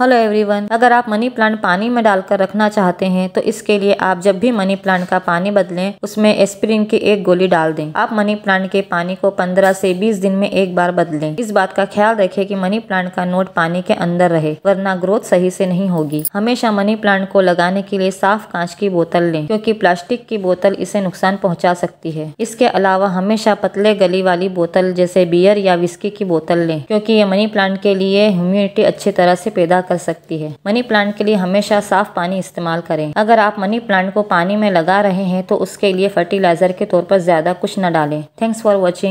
hello everyone अगर आप money plant पानी में डालकर रखना चाहते हैं तो इसके लिए आप जब भी मनी प्लांट का पानी बदलें उसमें एस्पिरिन की एक गोली डाल दें आप मनी प्लांट के पानी को 15 से 20 दिन में एक बार बदलें इस बात का ख्याल रखें कि मनी प्लांट का नोट पानी के अंदर रहे वरना ग्रोथ सही से नहीं होगी हमेशा मनी प्लांट को लगाने के लिए साफ कांच की बोतल लें क्योंकि प्लास्टिक की बोतल इसे नुकसान पहुँचा सकती है इसके अलावा हमेशा पतले गली वाली बोतल जैसे बियर या विस्की की बोतल लें क्योंकि ये मनी प्लांट के लिए ह्यूमिडिटी अच्छी तरह से पैदा कर सकती है मनी प्लांट के लिए हमेशा साफ पानी इस्तेमाल करें अगर आप मनी प्लांट को पानी में लगा रहे हैं तो उसके लिए फर्टिलाइजर के तौर पर ज्यादा कुछ न डालें थैंक्स फॉर वॉचिंग